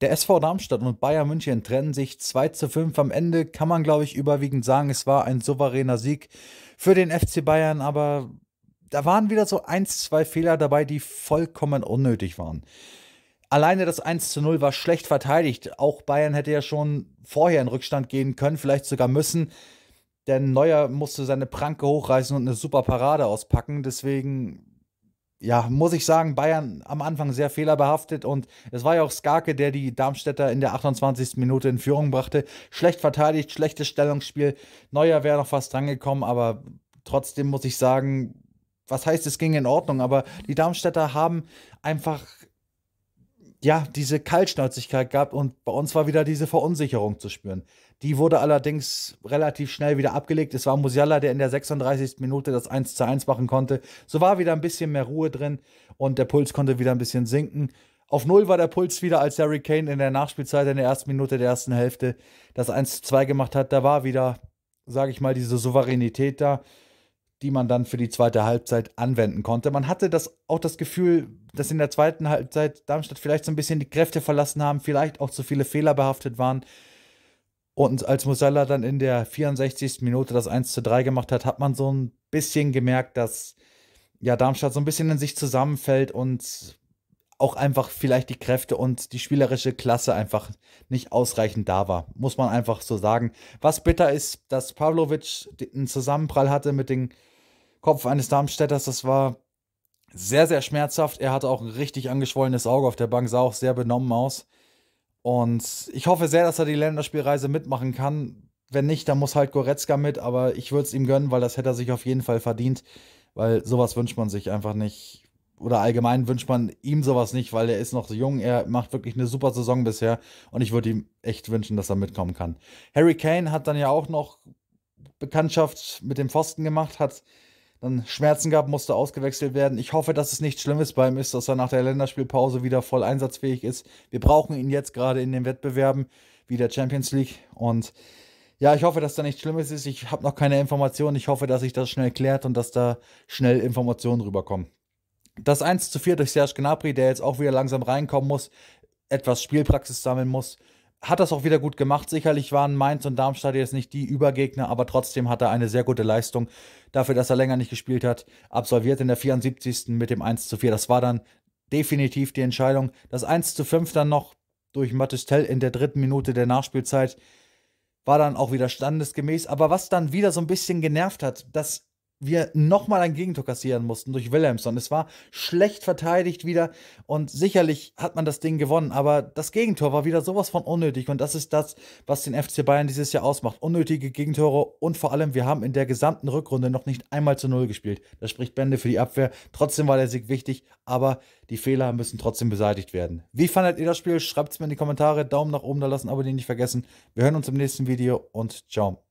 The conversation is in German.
Der SV Darmstadt und Bayern München trennen sich 2 zu 5. Am Ende kann man, glaube ich, überwiegend sagen, es war ein souveräner Sieg für den FC Bayern, aber da waren wieder so ein, zwei Fehler dabei, die vollkommen unnötig waren. Alleine das 1 zu 0 war schlecht verteidigt. Auch Bayern hätte ja schon vorher in Rückstand gehen können, vielleicht sogar müssen. Denn Neuer musste seine Pranke hochreißen und eine super Parade auspacken. Deswegen ja, muss ich sagen, Bayern am Anfang sehr fehlerbehaftet und es war ja auch Skarke, der die Darmstädter in der 28. Minute in Führung brachte. Schlecht verteidigt, schlechtes Stellungsspiel. Neuer wäre noch fast drangekommen, aber trotzdem muss ich sagen, was heißt, es ging in Ordnung, aber die Darmstädter haben einfach ja, diese Kaltschnäuzigkeit gab und bei uns war wieder diese Verunsicherung zu spüren. Die wurde allerdings relativ schnell wieder abgelegt. Es war Musiala, der in der 36. Minute das 1 zu 1 machen konnte. So war wieder ein bisschen mehr Ruhe drin und der Puls konnte wieder ein bisschen sinken. Auf Null war der Puls wieder, als Harry Kane in der Nachspielzeit in der ersten Minute der ersten Hälfte das 1 zu 2 gemacht hat. Da war wieder, sage ich mal, diese Souveränität da die man dann für die zweite Halbzeit anwenden konnte. Man hatte das, auch das Gefühl, dass in der zweiten Halbzeit Darmstadt vielleicht so ein bisschen die Kräfte verlassen haben, vielleicht auch zu viele Fehler behaftet waren. Und als Musella dann in der 64. Minute das 1 zu 3 gemacht hat, hat man so ein bisschen gemerkt, dass ja, Darmstadt so ein bisschen in sich zusammenfällt und auch einfach vielleicht die Kräfte und die spielerische Klasse einfach nicht ausreichend da war, muss man einfach so sagen. Was bitter ist, dass Pavlovic einen Zusammenprall hatte mit dem Kopf eines Darmstädters, das war sehr, sehr schmerzhaft. Er hatte auch ein richtig angeschwollenes Auge auf der Bank, sah auch sehr benommen aus. Und ich hoffe sehr, dass er die Länderspielreise mitmachen kann. Wenn nicht, dann muss halt Goretzka mit, aber ich würde es ihm gönnen, weil das hätte er sich auf jeden Fall verdient, weil sowas wünscht man sich einfach nicht oder allgemein wünscht man ihm sowas nicht, weil er ist noch so jung. Er macht wirklich eine super Saison bisher und ich würde ihm echt wünschen, dass er mitkommen kann. Harry Kane hat dann ja auch noch Bekanntschaft mit dem Pfosten gemacht, hat dann Schmerzen gehabt, musste ausgewechselt werden. Ich hoffe, dass es nichts Schlimmes bei ihm ist, dass er nach der Länderspielpause wieder voll einsatzfähig ist. Wir brauchen ihn jetzt gerade in den Wettbewerben wie der Champions League und ja, ich hoffe, dass da nichts Schlimmes ist. Ich habe noch keine Informationen. Ich hoffe, dass sich das schnell klärt und dass da schnell Informationen rüberkommen. Das 1 zu 4 durch Serge Gnabry, der jetzt auch wieder langsam reinkommen muss, etwas Spielpraxis sammeln muss, hat das auch wieder gut gemacht. Sicherlich waren Mainz und Darmstadt jetzt nicht die Übergegner, aber trotzdem hat er eine sehr gute Leistung dafür, dass er länger nicht gespielt hat, absolviert in der 74. mit dem 1 zu 4. Das war dann definitiv die Entscheidung. Das 1 zu 5 dann noch durch Tell in der dritten Minute der Nachspielzeit war dann auch wieder standesgemäß. Aber was dann wieder so ein bisschen genervt hat, dass wir nochmal ein Gegentor kassieren mussten durch Wilhelmsson. Es war schlecht verteidigt wieder und sicherlich hat man das Ding gewonnen, aber das Gegentor war wieder sowas von unnötig und das ist das, was den FC Bayern dieses Jahr ausmacht. Unnötige Gegentore und vor allem, wir haben in der gesamten Rückrunde noch nicht einmal zu Null gespielt. Das spricht Bände für die Abwehr. Trotzdem war der Sieg wichtig, aber die Fehler müssen trotzdem beseitigt werden. Wie fandet ihr das Spiel? Schreibt es mir in die Kommentare. Daumen nach oben da lassen, Abo nicht vergessen. Wir hören uns im nächsten Video und ciao.